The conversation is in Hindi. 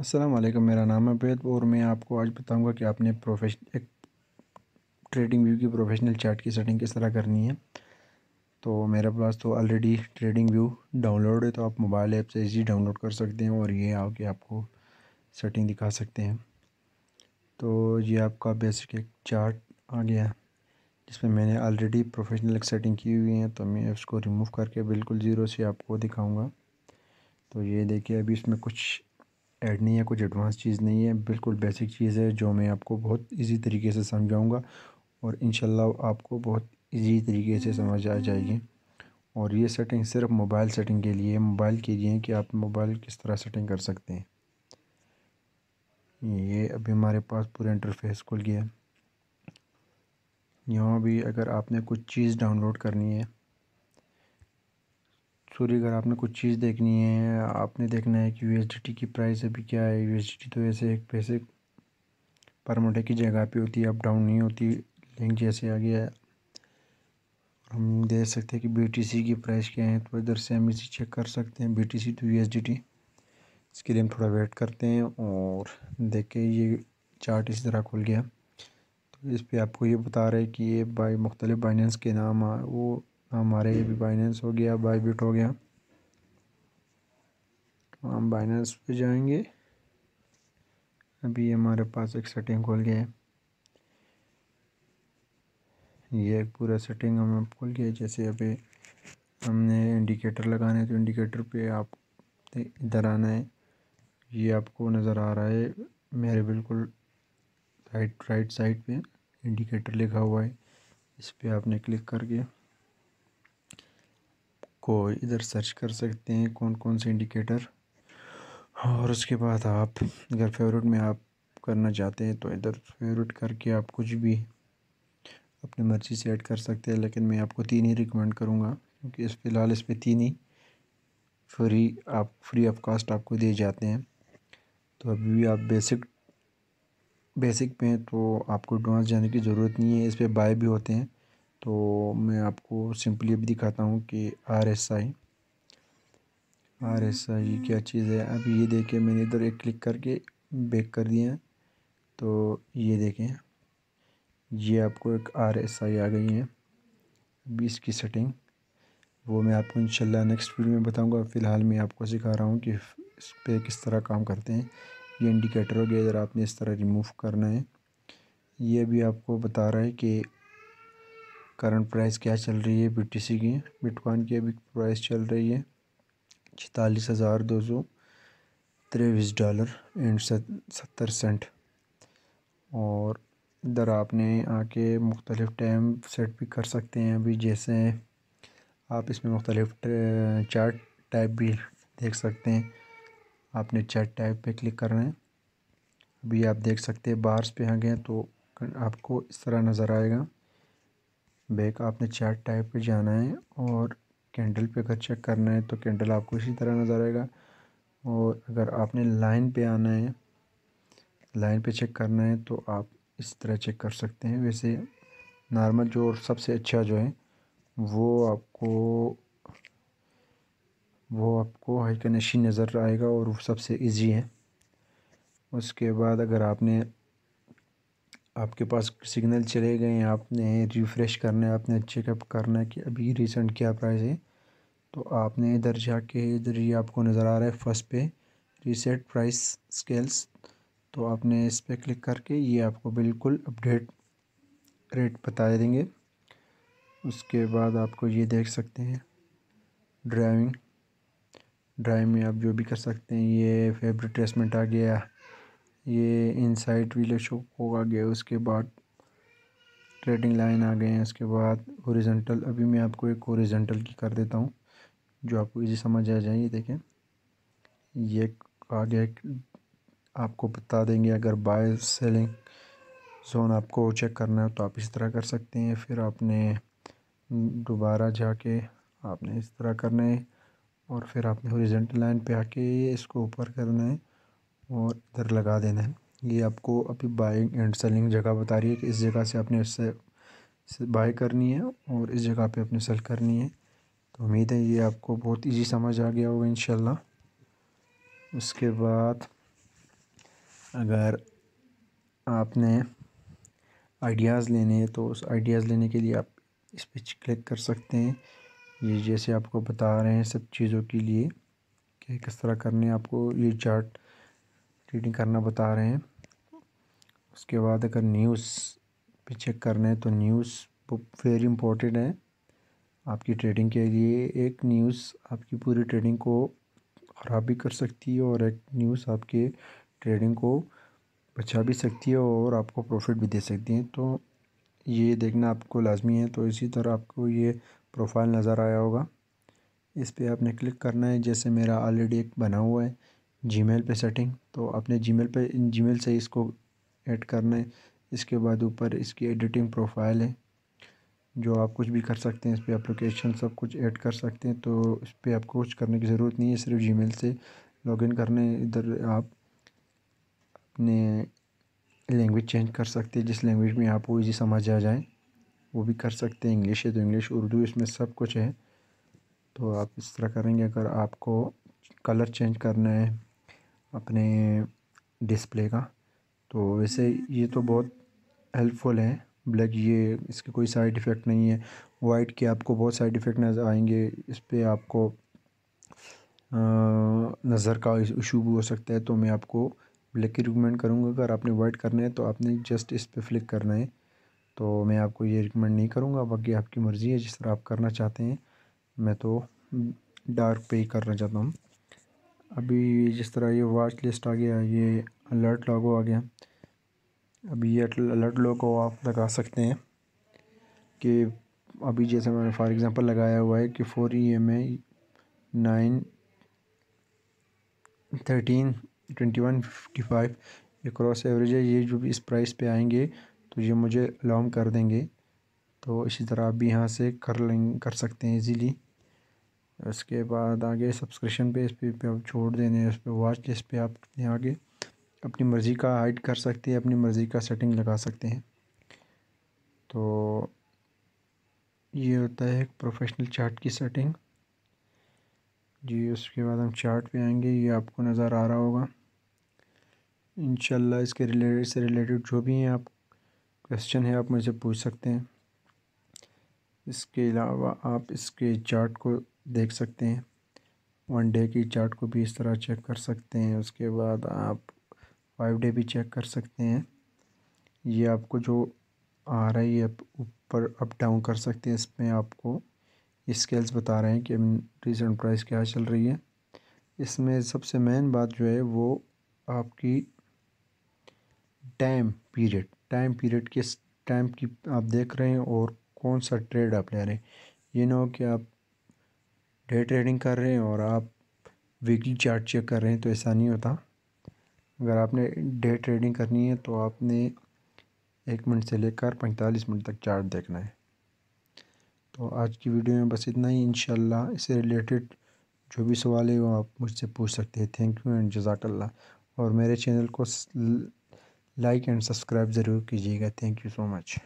असलम मेरा नाम है अबैद और मैं आपको आज बताऊंगा कि आपने प्रोफेश एक ट्रेडिंग व्यू की प्रोफेशनल चार्ट की सेटिंग किस तरह करनी है तो मेरे पास तो ऑलरेडी ट्रेडिंग व्यू डाउनलोड है तो आप मोबाइल ऐप से इजी डाउनलोड कर सकते हैं और ये आके आपको सेटिंग दिखा सकते हैं तो ये आपका बेसिक एक चार्ट आ गया जिसमें मैंने ऑलरेडी प्रोफेशनल एक सेटिंग की हुई है तो मैं उसको रिमूव करके बिल्कुल ज़ीरो से आपको दिखाऊँगा तो ये देखिए अभी इसमें कुछ ऐड नहीं है कुछ एडवांस चीज़ नहीं है बिल्कुल बेसिक चीज़ है जो मैं आपको बहुत इजी तरीके से समझाऊंगा और इन आपको बहुत इजी तरीके से समझ आ जाएगी और ये सेटिंग सिर्फ मोबाइल सेटिंग के लिए मोबाइल के लिए कि आप मोबाइल किस तरह सेटिंग कर सकते हैं ये अभी हमारे पास पूरा इंटरफेस खुल गया यहाँ भी अगर आपने कुछ चीज़ डाउनलोड करनी है सॉरी अगर आपने कुछ चीज़ देखनी है आपने देखना है कि यू की प्राइस अभी क्या है यू तो ऐसे एक पैसे पर मोटे की जगह पे होती है अप डाउन नहीं होती लिंक जैसे आ गया है हम देख सकते हैं कि बी की प्राइस क्या है तो इधर से हम इसी चेक कर सकते हैं B T C to U इसके लिए हम थोड़ा वेट करते हैं और देख के ये चार्ट इसी तरह खुल गया तो इस पर आपको ये बता रहे हैं कि ये बाई मुख्तलिफ बाइनेंस के नाम आ वो हमारे ये भी बाइनेंस हो गया बाईबिट हो गया तो हम बाइनेंस पे जाएंगे अभी हमारे पास एक सेटिंग खोल गया है ये एक पूरा सेटिंग हमें खोल गया जैसे अभी हमने इंडिकेटर लगाना है तो इंडिकेटर पे आप इधर आना है ये आपको नज़र आ रहा है मेरे बिल्कुल राइट राइट साइड पे इंडिकेटर लिखा हुआ है इस पर आपने क्लिक करके आपको इधर सर्च कर सकते हैं कौन कौन से इंडिकेटर और उसके बाद आप अगर फेवरेट में आप करना चाहते हैं तो इधर फेवरेट करके आप कुछ भी अपनी मर्ज़ी से ऐड कर सकते हैं लेकिन मैं आपको तीन ही रिकमेंड करूँगा क्योंकि इस फ़िलहाल इस पर तीन ही फ्री आप फ्री ऑफ कास्ट आपको दिए जाते हैं तो अभी भी आप बेसिक बेसिक पे हैं तो आपको एडवांस जाने की ज़रूरत नहीं है इस पर बाय भी होते हैं तो मैं आपको सिंपली अभी दिखाता हूँ कि R S I R S I क्या चीज़ है अब ये देखें मैंने इधर एक क्लिक करके बेक कर दिया तो ये देखें ये आपको एक आर एस आई आ गई है अभी इसकी सेटिंग वो मैं आपको इंशाल्लाह नेक्स्ट वीडियो में बताऊंगा फ़िलहाल मैं आपको सिखा रहा हूँ कि इस पर किस तरह काम करते हैं ये इंडिकेटर हो गया इधर आपने इस तरह रिमूव करना है ये भी आपको बता रहा है कि करंट प्राइस क्या चल रही है बीटीसी की बिटकॉइन की अभी प्राइस चल रही है छतालीस हज़ार दो सौ तेईस डॉलर एंड सत्तर सेंट और इधर आपने आके मुख्तलिफ़ टाइम सेट भी कर सकते हैं अभी जैसे आप इसमें मुख्तलिफ़ चार्ट टाइप भी देख सकते हैं आपने चार्ट टाइप पे क्लिक करना है अभी आप देख सकते हैं बार्स पे आ गए तो आपको इस तरह नज़र आएगा बैक आपने चार्ट टाइप पे जाना है और कैंडल पे अगर चेक करना है तो कैंडल आपको इसी तरह नज़र आएगा और अगर आपने लाइन पे आना है लाइन पे चेक करना है तो आप इस तरह चेक कर सकते हैं वैसे नॉर्मल जो और सबसे अच्छा जो है वो आपको वो आपको हाई कनेक्शन नज़र आएगा और वो सबसे इजी है उसके बाद अगर आपने आपके पास सिग्नल चले गए हैं आपने रिफ़्रेश करना है आपने चेकअप करना है कि अभी रिसेंट क्या प्राइस है तो आपने इधर जाके इधर ये आपको नज़र आ रहा है फर्स्ट पे रीसेट प्राइस स्केल्स तो आपने इस पर क्लिक करके ये आपको बिल्कुल अपडेट रेट बता देंगे उसके बाद आपको ये देख सकते हैं ड्राइविंग ड्राइव में आप जो भी कर सकते हैं ये फेवरेट ट्रेसमेंट आ गया ये इनसाइड वीले शो आ गया उसके बाद ट्रेडिंग लाइन आ गए हैं उसके बाद ओरिजेंटल अभी मैं आपको एक ओरिजेंटल की कर देता हूँ जो आपको इजी समझ आ जाए ये देखें ये आ गया आपको बता देंगे अगर बाय सेलिंग जोन आपको चेक करना है तो आप इस तरह कर सकते हैं फिर आपने दोबारा जाके आपने इस तरह करना है और फिर आपने औरिजेंटल लाइन पे आके इसको ऊपर करना है और इधर लगा देना है ये आपको अभी बाइंग एंड सेलिंग जगह बता रही है कि इस जगह से आपने इससे बाय करनी है और इस जगह पे आपने सेल करनी है तो उम्मीद है ये आपको बहुत इजी समझ आ गया होगा इन उसके बाद अगर आपने आइडियाज़ लेने हैं तो उस आइडियाज़ लेने के लिए आप इस पर क्लिक कर सकते हैं ये जैसे आपको बता रहे हैं सब चीज़ों के लिए कि किस तरह करने आपको ये चार्ट रीडिंग करना बता रहे हैं उसके बाद अगर न्यूज़ पे चेक करना है तो न्यूज़ बुक वेरी इंपॉर्टेंट है आपकी ट्रेडिंग के लिए एक न्यूज़ आपकी पूरी ट्रेडिंग को ख़राब भी कर सकती है और एक न्यूज़ आपके ट्रेडिंग को बचा भी सकती है और आपको प्रॉफिट भी दे सकती है तो ये देखना आपको लाजमी है तो इसी तरह आपको ये प्रोफाइल नज़र आया होगा इस पर आपने क्लिक करना है जैसे मेरा ऑलरेडी एक बना हुआ है जी मेल पे सेटिंग तो आपने जी मेल पर जी मेल से इसको ऐड करना है इसके बाद ऊपर इसकी एडिटिंग प्रोफाइल है जो आप कुछ भी कर सकते हैं इस पर अप्लीकेशन सब कुछ ऐड कर सकते हैं तो इस पर आपको कुछ करने की ज़रूरत नहीं है सिर्फ जी से लॉगिन करने इधर आप अपने लैंग्वेज चेंज कर सकते हैं जिस लैंग्वेज में आपको ईजी समझ आ जाए वो भी कर सकते हैं इंग्लिश है तो इंग्लिश उर्दू इसमें सब कुछ है तो आप इस तरह करेंगे अगर आपको कलर चेंज करना है अपने डिस्प्ले का तो वैसे ये तो बहुत हेल्पफुल है ब्लैक ये इसके कोई साइड इफ़ेक्ट नहीं है वाइट के आपको बहुत साइड इफ़ेक्ट नज़र आएंगे इस पर आपको नज़र का इशू भी हो सकता है तो मैं आपको ब्लैक की रिकमेंड करूँगा अगर आपने वाइट करना है तो आपने जस्ट इस पर फ्लिक करना है तो मैं आपको ये रिकमेंड नहीं करूँगा बाकी आपकी मर्ज़ी है जिस तरह आप करना चाहते हैं मैं तो डार्क पे ही करना चाहता हूँ अभी जिस तरह ये वॉच लिस्ट आ गया ये अलर्ट लॉगो आ गया अभी ये अलर्ट लोगो आप लगा सकते हैं कि अभी जैसे मैंने फॉर एग्ज़ाम्पल लगाया हुआ है कि four E M A nine thirteen twenty one fifty five ये क्रॉस एवरेज है ये जो भी इस प्राइस पे आएंगे तो ये मुझे अलार्म कर देंगे तो इसी तरह आप भी यहाँ से कर लें कर सकते हैं इजीली उसके बाद आगे सब्सक्रिप्शन पे इस पर आप छोड़ देने उस पर वॉच लिस्ट पर आप आगे अपनी मर्ज़ी का हाइड कर सकते हैं अपनी मर्ज़ी का सेटिंग लगा सकते हैं तो ये होता है प्रोफेशनल चार्ट की सेटिंग जी उसके बाद हम चार्ट पे आएंगे ये आपको नज़र आ रहा होगा इन इसके रिलेटेड से रिलेटेड जो भी हैं आप क्वेश्चन है आप मुझे पूछ सकते हैं इसके अलावा आप इसके चार्ट को देख सकते हैं वन डे की चार्ट को भी इस तरह चेक कर सकते हैं उसके बाद आप फाइव डे भी चेक कर सकते हैं ये आपको जो आ रहा है ये ऊपर अप डाउन कर सकते हैं इसमें आपको स्केल्स बता रहे हैं कि रिसेंट प्राइस क्या चल रही है इसमें सबसे मेन बात जो है वो आपकी टाइम पीरियड टाइम पीरियड किस टाइम की आप देख रहे हैं और कौन सा ट्रेड आप ले रहे हैं ये ना हो कि आप डे ट्रेडिंग कर रहे हैं और आप वीकली चार्ट चेक कर रहे हैं तो ऐसा नहीं होता अगर आपने डे ट्रेडिंग करनी है तो आपने एक मिनट से लेकर पैंतालीस मिनट तक चार्ट देखना है तो आज की वीडियो में बस इतना ही इन इससे रिलेटेड जो भी सवाल है वो आप मुझसे पूछ सकते हैं थैंक यू एंड जजाकल्ला और मेरे चैनल को लाइक एंड सब्सक्राइब ज़रूर कीजिएगा थैंक यू सो मच